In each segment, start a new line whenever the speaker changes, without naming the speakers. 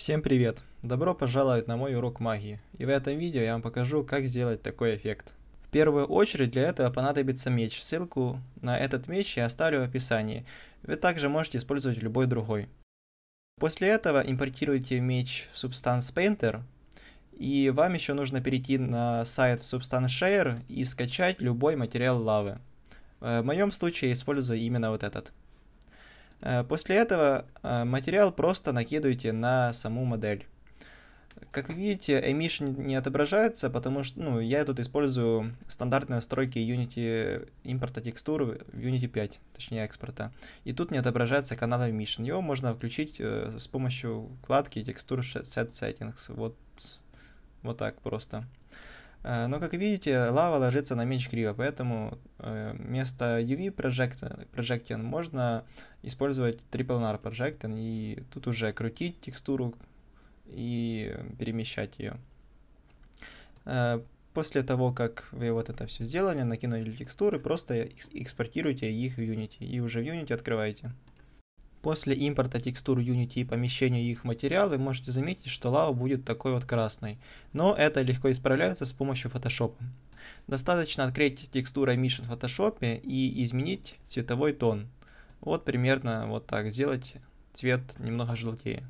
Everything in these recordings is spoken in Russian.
Всем привет! Добро пожаловать на мой урок магии, и в этом видео я вам покажу, как сделать такой эффект. В первую очередь для этого понадобится меч, ссылку на этот меч я оставлю в описании, вы также можете использовать любой другой. После этого импортируйте меч в Substance Painter, и вам еще нужно перейти на сайт Substance Share и скачать любой материал лавы. Э, в моем случае я использую именно вот этот. Э, после этого э, материал просто накидывайте на саму модель. Как видите, emission не отображается, потому что ну, я тут использую стандартные настройки Unity импорта текстур в Unity 5, точнее экспорта. И тут не отображается канал emission. Его можно включить э, с помощью вкладки текстур set settings. Вот, вот так просто. Э, но, как видите, лава ложится на меч криво, поэтому э, вместо UV Projection, можно использовать Triple NAR Projection и тут уже крутить текстуру и перемещать ее. Э, после того, как вы вот это все сделали, накинули текстуры, просто экспортируйте их в Unity и уже в Unity открываете. После импорта текстур Unity и помещения их в материалы можете заметить, что лава будет такой вот красной, но это легко исправляется с помощью Photoshop. Достаточно открыть текстуру Emission в Photoshop и изменить цветовой тон. Вот примерно вот так, сделать цвет немного желтее.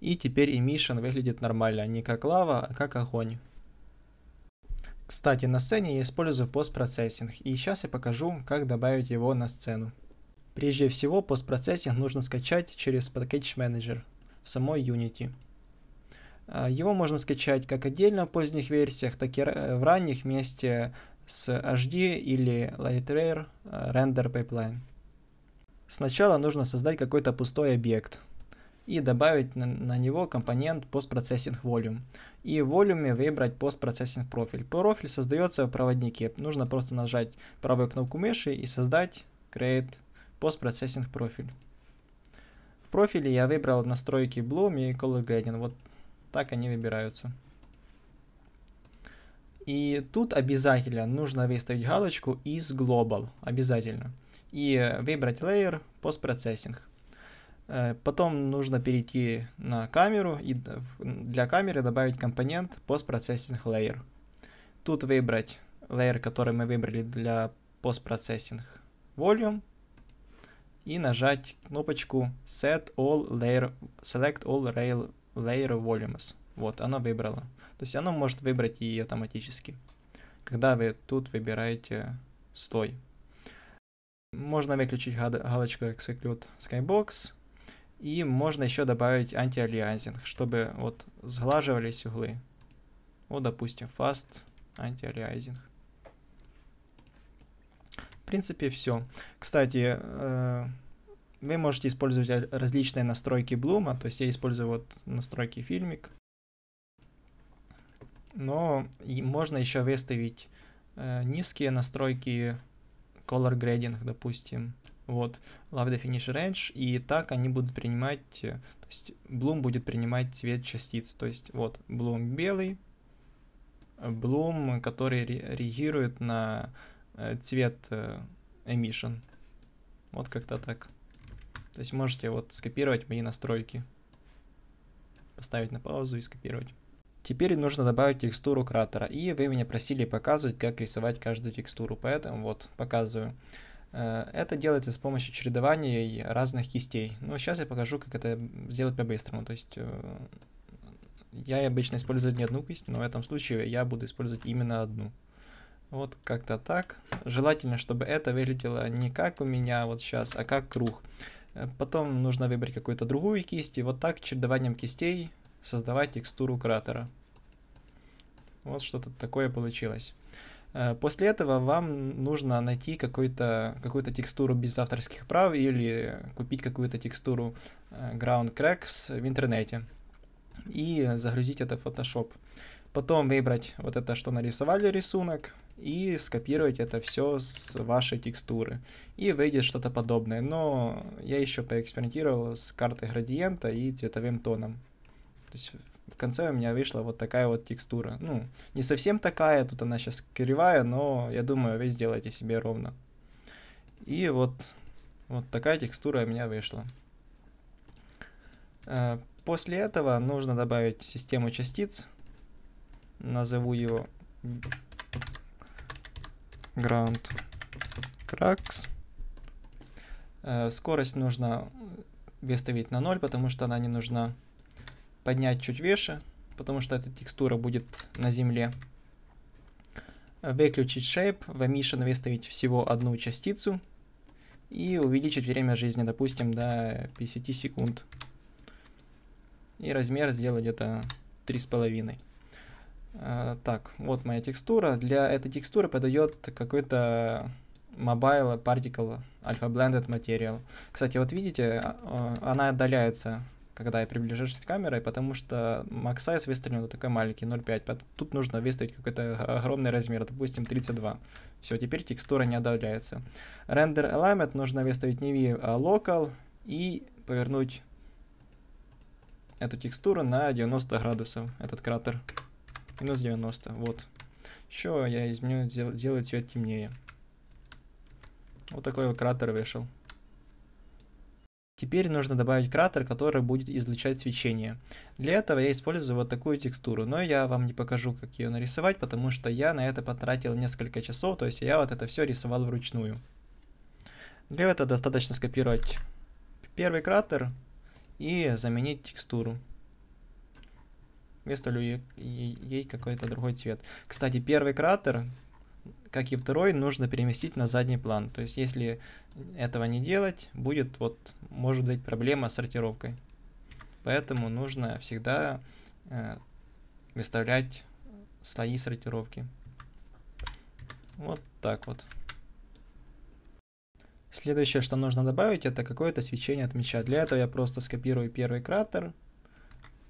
И теперь Emission выглядит нормально, не как лава, а как огонь. Кстати, на сцене я использую постпроцессинг, и сейчас я покажу, как добавить его на сцену. Прежде всего, постпроцессинг нужно скачать через Package Manager в самой Unity. А, его можно скачать как отдельно в поздних версиях, так и э, в ранних вместе с HD или Lightrare э, Render Pipeline. Сначала нужно создать какой-то пустой объект и добавить на, него компонент Postprocessing Volume. И в Volume выбрать Postprocessing профиль. Профиль создается в проводнике. Нужно просто нажать правую кнопку мыши и создать Create Postprocessing профиль. В профиле я выбрал настройки Bloom и Color Gradient. Вот так они выбираются. И тут обязательно нужно выставить галочку из Global. Обязательно. И выбрать Layer Postprocessing. Э, потом нужно перейти на камеру и для камеры добавить компонент Post-processing Layer. Тут выбрать Layer, который мы выбрали для Post-processing Volume и нажать кнопочку Set all layer, Select all rail, layer volumes. Вот, она выбрала. То есть она может выбрать и автоматически, когда вы тут выбираете слой. Можно выключить галочку Execute Skybox. И можно еще добавить антиалиазинг, чтобы вот сглаживались углы. Вот, допустим, Fast антиалиазинг принципе, все. Кстати, э, вы можете использовать различные настройки Блума, то есть я использую вот настройки фильмик, но можно еще выставить э, низкие настройки color grading, допустим, вот, love definition range, и так они будут принимать, э, то есть Bloom будет принимать цвет частиц, то есть вот, Bloom белый, Bloom, который реагирует на Э, цвет э, emission. Вот как-то так. То есть можете вот скопировать мои настройки. Поставить на паузу и скопировать. Теперь нужно добавить текстуру кратера. И вы меня просили показывать, как рисовать каждую текстуру. Поэтому вот, показываю. Э, это делается с помощью чередования разных кистей. Но сейчас я покажу, как это сделать по-быстрому. То есть я обычно использую не одну кисть, но в этом случае я буду использовать именно одну. Вот как-то так. Желательно, чтобы это выглядело не как у меня вот сейчас, а как круг. Э, потом нужно выбрать какую-то другую кисть, и вот так чередованием кистей создавать текстуру кратера. Вот что-то такое получилось. Э, после этого вам нужно найти какую-то какую текстуру без авторских прав или купить какую-то текстуру э, Ground Cracks в интернете и загрузить это в Photoshop. Потом выбрать вот это, что нарисовали рисунок, и скопировать это все с вашей текстуры. И выйдет что-то подобное. Но я еще поэкспериментировал с картой градиента и цветовым тоном. То есть в конце у меня вышла вот такая вот текстура. Ну, не совсем такая, тут она сейчас кривая, но я думаю, вы сделаете себе ровно. И вот, вот такая текстура у меня вышла. Э, после этого нужно добавить систему частиц. Назову его ground cracks. Э, скорость нужно э, выставить на 0, потому что она не нужна. Поднять чуть выше, потому что эта текстура будет на земле. Э, выключить shape, в emission выставить всего одну частицу и увеличить время жизни, допустим, до 50 секунд. И размер сделать где-то 3,5. Э, так, вот моя текстура. Для этой текстуры подойдет какой-то Mobile Particle Alpha Blended Material. Кстати, вот видите, а, а, она отдаляется, когда я приближаюсь с камерой, потому что max size выставлен вот такой маленький, 0,5. Тут нужно выставить какой-то огромный размер, допустим, 32. Все, теперь текстура не отдаляется. Render Alignment нужно выставить не view, а local и повернуть эту текстуру на 90 градусов, этот кратер. Минус 90, вот. Еще я изменю, сделаю, сделаю цвет темнее. Вот такой вот кратер вышел. Теперь нужно добавить кратер, который будет излучать свечение. Для этого я использую вот такую текстуру, но я вам не покажу, как ее нарисовать, потому что я на это потратил несколько часов, то есть я вот это все рисовал вручную. Для этого достаточно скопировать первый кратер и заменить текстуру выставлю ей, ей какой-то другой цвет. Кстати, первый кратер, как и второй, нужно переместить на задний план. То есть, если этого не делать, будет вот, может быть, проблема с сортировкой. Поэтому нужно всегда э, выставлять слои сортировки. Вот так вот. Следующее, что нужно добавить, это какое-то свечение от меча. Для этого я просто скопирую первый кратер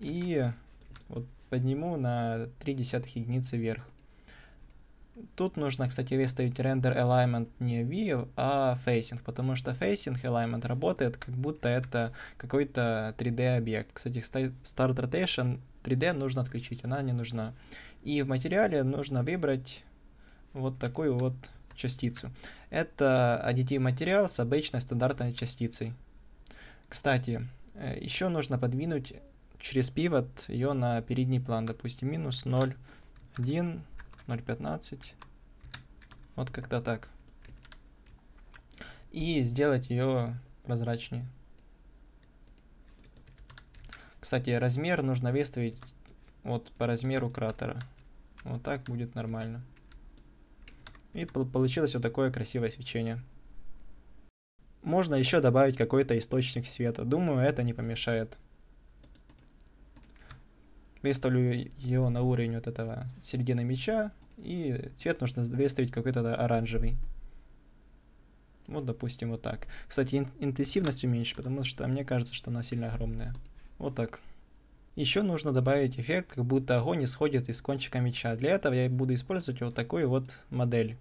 и вот подниму на 3 десятых единицы вверх. Тут нужно, кстати, выставить render alignment не view, а facing, потому что facing alignment работает, как будто это какой-то 3D объект. Кстати, start rotation 3D нужно отключить, она не нужна. И в материале нужно выбрать вот такую вот частицу. Это аддитив материал с обычной стандартной частицей. Кстати, э, еще нужно подвинуть через пивот ее на передний план, допустим, минус 0, 1, 0,15. Вот как-то так. И сделать ее прозрачнее. Кстати, размер нужно выставить вот по размеру кратера. Вот так будет нормально. И получилось вот такое красивое свечение. Можно еще добавить какой-то источник света. Думаю, это не помешает выставлю ее на уровень вот этого середины меча, и цвет нужно выставить какой-то оранжевый. Вот, допустим, вот так. Кстати, ин интенсивность уменьшить, потому что мне кажется, что она сильно огромная. Вот так. Еще нужно добавить эффект, как будто огонь исходит из кончика меча. Для этого я буду использовать вот такую вот модель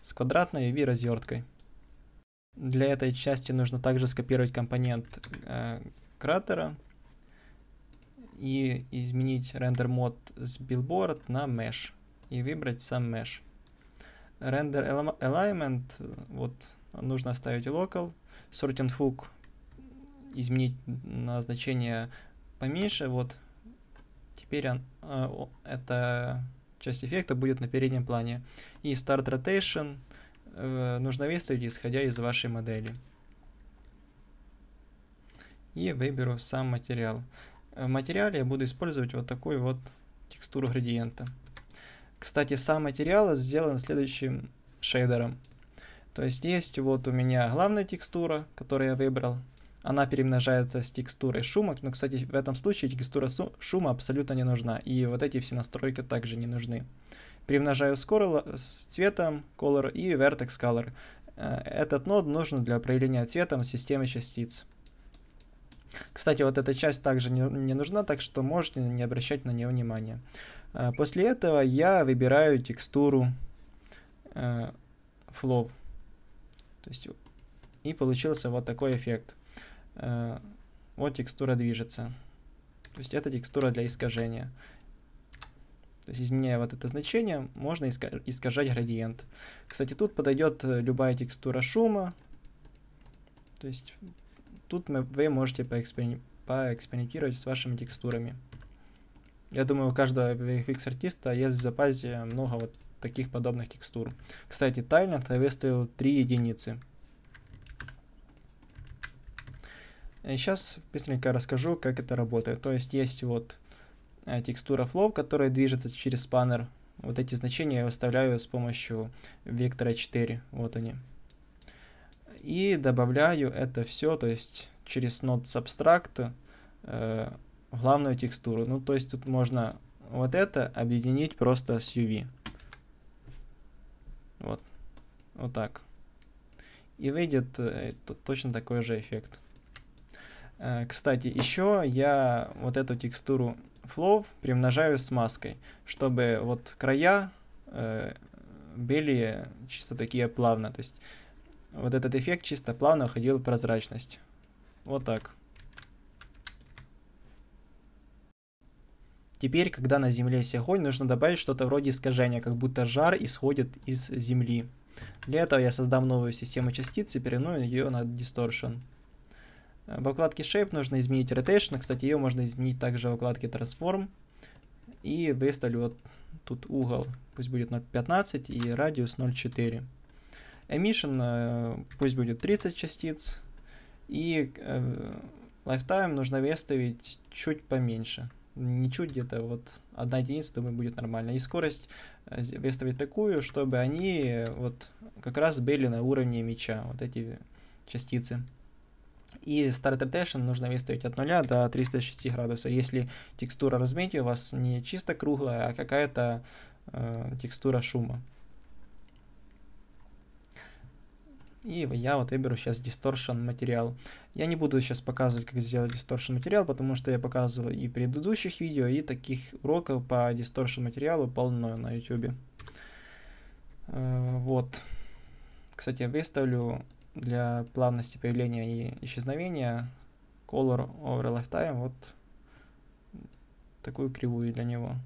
с квадратной V-разверткой. Для этой части нужно также скопировать компонент э, кратера и изменить рендер мод с Billboard на Mesh и выбрать сам Mesh. Render Alignment, вот нужно оставить Local. Sorting hook изменить на значение поменьше, вот теперь он, э, эта часть эффекта будет на переднем плане. И Start Rotation э, нужно выставить, исходя из вашей модели. И выберу сам материал в материале я буду использовать вот такую вот текстуру градиента. Кстати, сам материал сделан следующим шейдером. То есть есть вот у меня главная текстура, которую я выбрал. Она перемножается с текстурой шумок. Но, кстати, в этом случае текстура шума абсолютно не нужна. И вот эти все настройки также не нужны. Перемножаю с, с цветом color и vertex color. Э, этот нод нужен для определения цветом системы частиц. Кстати, вот эта часть также не, не нужна, так что можете не обращать на нее внимания. А, после этого я выбираю текстуру flow. Э, То есть, и получился вот такой эффект. Э, вот текстура движется. То есть это текстура для искажения. То есть изменяя вот это значение, можно искажать градиент. Кстати, тут подойдет э, любая текстура шума. То есть тут вы можете поэксперим... поэкспериментировать с вашими текстурами. Я думаю, у каждого VFX-артиста есть в запасе много вот таких подобных текстур. Кстати, Тайлент я выставил 3 единицы. И э, сейчас быстренько расскажу, как это работает. То есть есть вот э, текстура Flow, которая движется через спаннер. Вот эти значения я выставляю с помощью вектора 4. Вот они и добавляю это все, то есть через Node Substract э, главную текстуру. Ну, то есть тут можно вот это объединить просто с UV. Вот. Вот так. И выйдет э, точно такой же эффект. Э, кстати, еще я вот эту текстуру flow примножаю с маской, чтобы вот края э, были чисто такие плавно. То есть вот этот эффект чисто плавно уходил в прозрачность. Вот так. Теперь, когда на Земле есть огонь, нужно добавить что-то вроде искажения, как будто жар исходит из Земли. Для этого я создам новую систему частиц и перену ее на Distortion. Э, в вкладке Shape нужно изменить Rotation, кстати, ее можно изменить также в вкладке Transform. И выставлю вот тут угол, пусть будет 0.15 и радиус 0.4. Emission э, пусть будет 30 частиц, и э, lifetime нужно выставить чуть поменьше. Не чуть где-то, вот одна единица, думаю, будет нормально. И скорость э, выставить такую, чтобы они э, вот как раз были на уровне мяча, вот эти частицы. И Start Rotation нужно выставить от 0 до 306 градусов, если текстура размети у вас не чисто круглая, а какая-то э, текстура шума. И я вот выберу сейчас distortion материал. Я не буду сейчас показывать, как сделать distortion материал, потому что я показывал и предыдущих видео, и таких уроков по distortion материалу полно на YouTube. Э, вот. Кстати, выставлю для плавности появления и исчезновения color over lifetime вот такую кривую для него.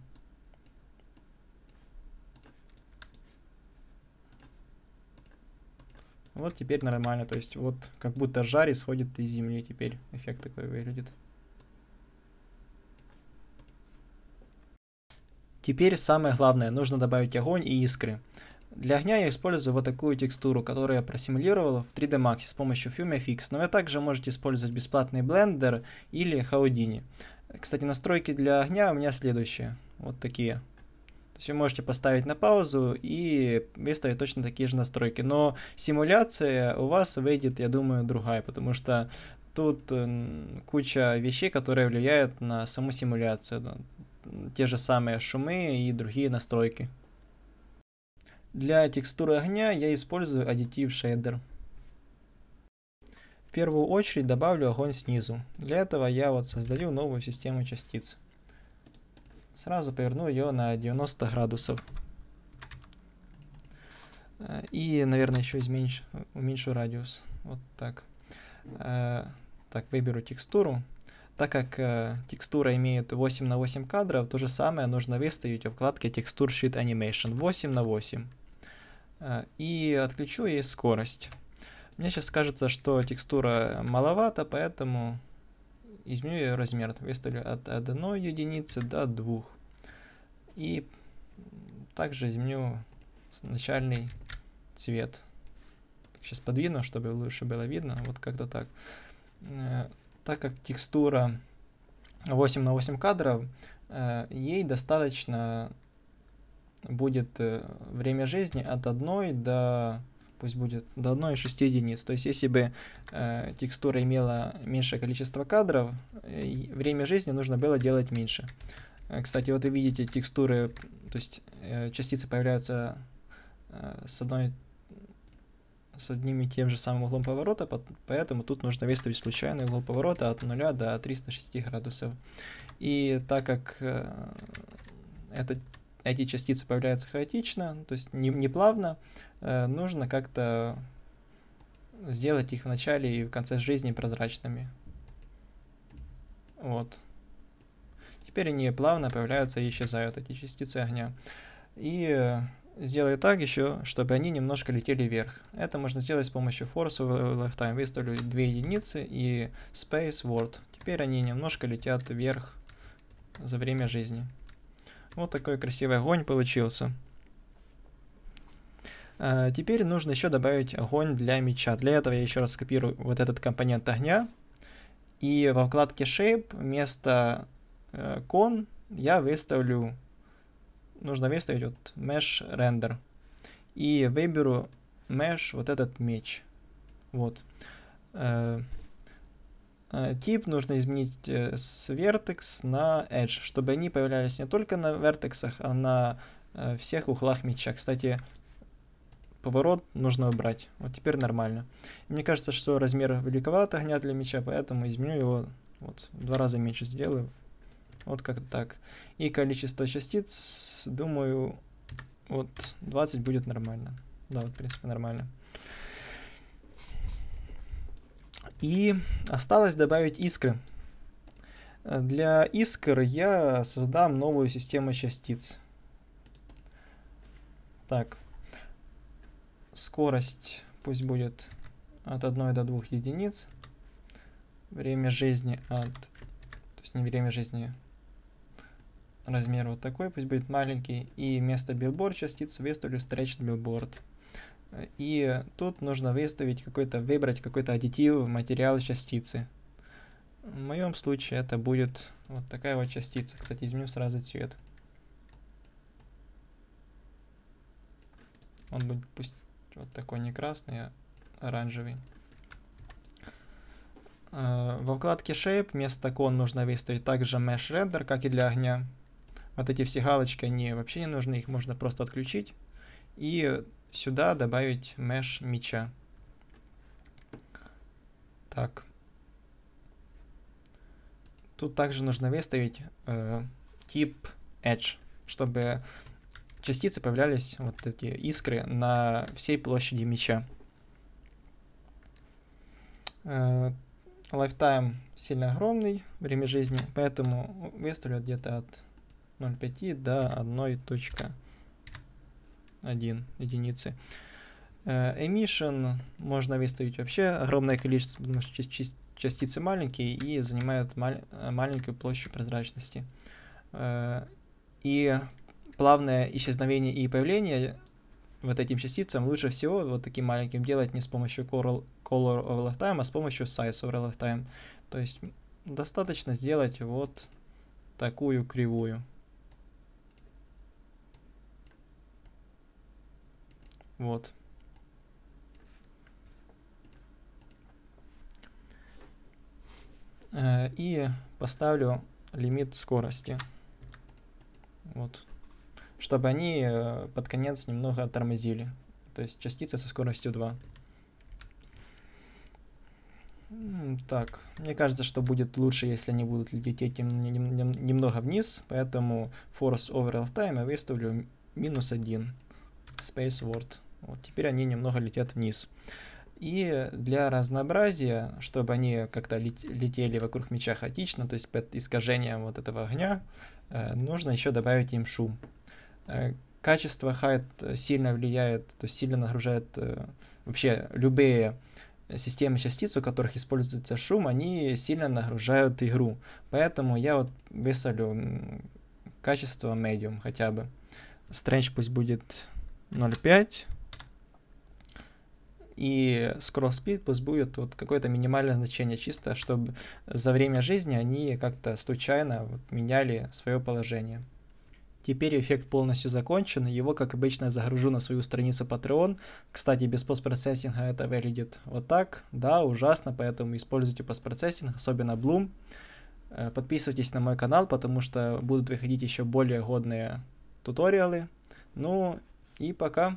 Вот теперь нормально, то есть вот как будто жар исходит из земли теперь. Эффект такой выглядит. Теперь самое главное, нужно добавить огонь и искры. Для огня я использую вот такую текстуру, которую я просимулировал в 3D Max с помощью FumeFX, но вы также можете использовать бесплатный Blender или Houdini. Кстати, настройки для огня у меня следующие, вот такие. То есть вы можете поставить на паузу и выставить точно такие же настройки. Но симуляция у вас выйдет, я думаю, другая, потому что тут э, куча вещей, которые влияют на саму симуляцию. Те же самые шумы и другие настройки. Для текстуры огня я использую аддитив шейдер. В первую очередь добавлю огонь снизу. Для этого я вот создаю новую систему частиц сразу поверну ее на 90 градусов. Э, и, наверное, еще изменьш... уменьшу радиус. Вот так. Э, так, выберу текстуру. Так как э, текстура имеет 8 на 8 кадров, то же самое нужно выставить в вкладке Texture Sheet Animation 8 на 8. и отключу ей скорость. Мне сейчас кажется, что текстура маловато, поэтому изменю ее размер, выставлю от одной единицы до двух И также изменю начальный цвет. Сейчас подвину, чтобы лучше было видно, вот как-то так. Э, так как текстура 8 на 8 кадров, э, ей достаточно будет э, время жизни от 1 до пусть будет, до 1,6 единиц. То есть, если бы э, текстура имела меньшее количество кадров, э, время жизни нужно было делать меньше. Э, кстати, вот вы видите текстуры, то есть э, частицы появляются э, с одной с одним и тем же самым углом поворота, поэтому тут нужно выставить случайный угол поворота от 0 до 306 градусов. И так как э, это, эти частицы появляются хаотично, то есть не, не плавно, Э, нужно как-то сделать их в начале и в конце жизни прозрачными. Вот. Теперь они плавно появляются и исчезают, эти частицы огня. И э, сделаю так еще, чтобы они немножко летели вверх. Это можно сделать с помощью Force Lifetime. Выставлю 2 единицы и Space world. Теперь они немножко летят вверх за время жизни. Вот такой красивый огонь получился. Э, теперь нужно еще добавить огонь для меча. Для этого я еще раз скопирую вот этот компонент огня. И во вкладке Shape вместо кон э, я выставлю, нужно выставить вот Mesh Render. И выберу Mesh вот этот меч. Вот. Э, тип нужно изменить с Vertex на Edge, чтобы они появлялись не только на вертексах, а на всех углах меча. Кстати, поворот нужно убрать. Вот теперь нормально. мне кажется, что размер великоват огня для мяча, поэтому изменю его, вот, в два раза меньше сделаю. Вот как так. И количество частиц, думаю, вот 20 будет нормально. Да, вот, в принципе, нормально. И осталось добавить искры. Для искр я создам новую систему частиц. Так, Скорость пусть будет от 1 до 2 единиц. Время жизни от... То есть не время жизни, а размер вот такой, пусть будет маленький. И вместо билборд частицы выставлю stretch billboard. И тут нужно выставить какой-то, выбрать какой-то аддитив в материал частицы. В моем случае это будет вот такая вот частица. Кстати, изменю сразу цвет. Он будет пусть вот такой не красный, а оранжевый. Э, во вкладке Shape вместо кон нужно выставить также Mesh Render, как и для огня. Вот эти все галочки, они вообще не нужны, их можно просто отключить. И сюда добавить Mesh меча. Так. Тут также нужно выставить э, тип Edge, чтобы частицы появлялись, вот эти искры, на всей площади меча. Э, лайфтайм сильно огромный, время жизни, поэтому выставлю где-то от 0,5 до 1.1 единицы. Emission э, можно выставить вообще огромное количество, потому что частицы маленькие и занимают маленькую площадь прозрачности. Э, и плавное исчезновение и появление вот этим частицам лучше всего вот таким маленьким делать не с помощью Color, color lifetime а с помощью Size Overlap lifetime То есть достаточно сделать вот такую кривую. Вот. Э, и поставлю лимит скорости. Вот чтобы они э, под конец немного тормозили. То есть частицы со скоростью 2. Так, мне кажется, что будет лучше, если они будут лететь немного вниз, поэтому force overall time я выставлю минус 1 space word. Вот, теперь они немного летят вниз. И для разнообразия, чтобы они как-то летели вокруг мяча хаотично, то есть под искажением вот этого огня, э, нужно еще добавить им шум. Э, качество хайт э, сильно влияет, то есть сильно нагружает э, вообще любые системы частиц, у которых используется шум, они сильно нагружают игру. Поэтому я вот выставлю качество medium хотя бы. Strange пусть будет 0.5. И scroll speed пусть будет вот какое-то минимальное значение, чисто чтобы за время жизни они как-то случайно вот меняли свое положение. Теперь эффект полностью закончен, его, как обычно, я загружу на свою страницу Patreon. Кстати, без постпроцессинга это выглядит вот так, да, ужасно, поэтому используйте постпроцессинг, особенно Bloom. Э, подписывайтесь на мой канал, потому что будут выходить еще более годные туториалы. Ну и пока.